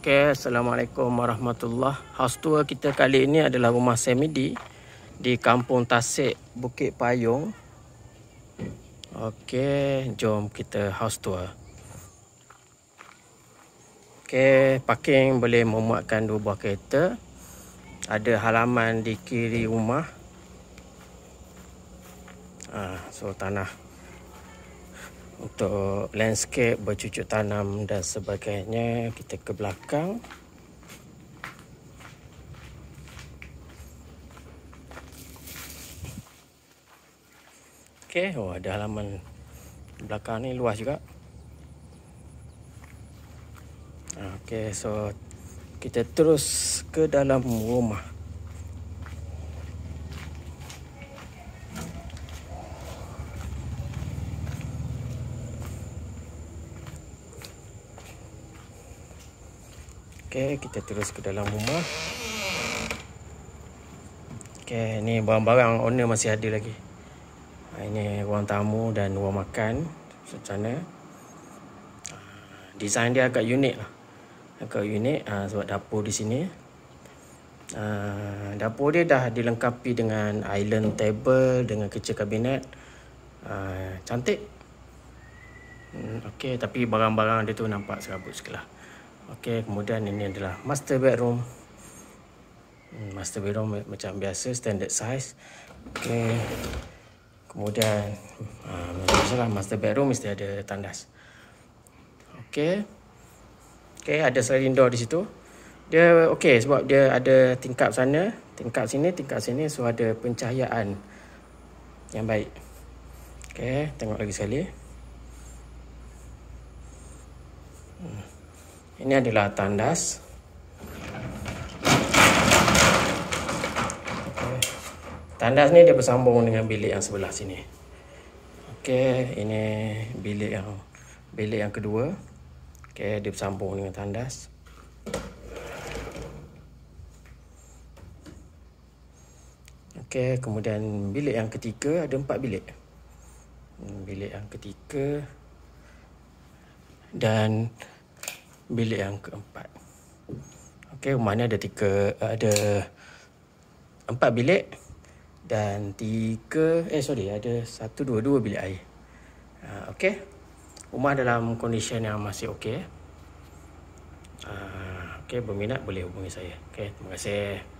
Okay, Assalamualaikum Warahmatullahi Wabarakatuh House tour kita kali ini adalah rumah Semidi Di Kampung Tasik Bukit Payung Okay, jom kita house tour Okay, parking boleh memuatkan dua buah kereta Ada halaman di kiri rumah ha, ah, So, tanah untuk landscape bercucuk tanam dan sebagainya kita ke belakang Okay, oh ada halaman belakang ni luas juga. Ah, okay, so kita terus ke dalam rumah. Okey, kita terus ke dalam rumah. Okey, ni barang-barang owner masih ada lagi. Ah, ini ruang tamu dan ruang makan secara desain dia agak unik lah. Agak unik uh, sebab dapur di sini. Uh, dapur dia dah dilengkapi dengan island table dengan kecil kabinet. Uh, cantik. Hmm, okay, tapi barang-barang dia tu nampak serabut sekelah. Okey, kemudian ini adalah master bedroom. Hmm, master bedroom macam biasa standard size. Okey. Kemudian ah uh, master bedroom mesti ada tandas. Okey. Okey, ada sliding door di situ. Dia okey sebab dia ada tingkap sana, tingkap sini, tingkap sini so ada pencahayaan yang baik. Okey, tengok lagi sekali. Ini adalah tandas. Tandas ni dia bersambung dengan bilik yang sebelah sini. Okey, ini bilik yang bilik yang kedua. Okey, dia bersambung dengan tandas. Okey, kemudian bilik yang ketiga ada empat bilik. Hmm, bilik yang ketiga dan bilik yang keempat. Okey, rumah ni ada tiga ada empat bilik dan tiga eh sorry ada satu dua dua bilik air. Ha, okey. Rumah dalam condition yang masih okey. Ha, okey, berminat boleh hubungi saya. Okey, terima kasih.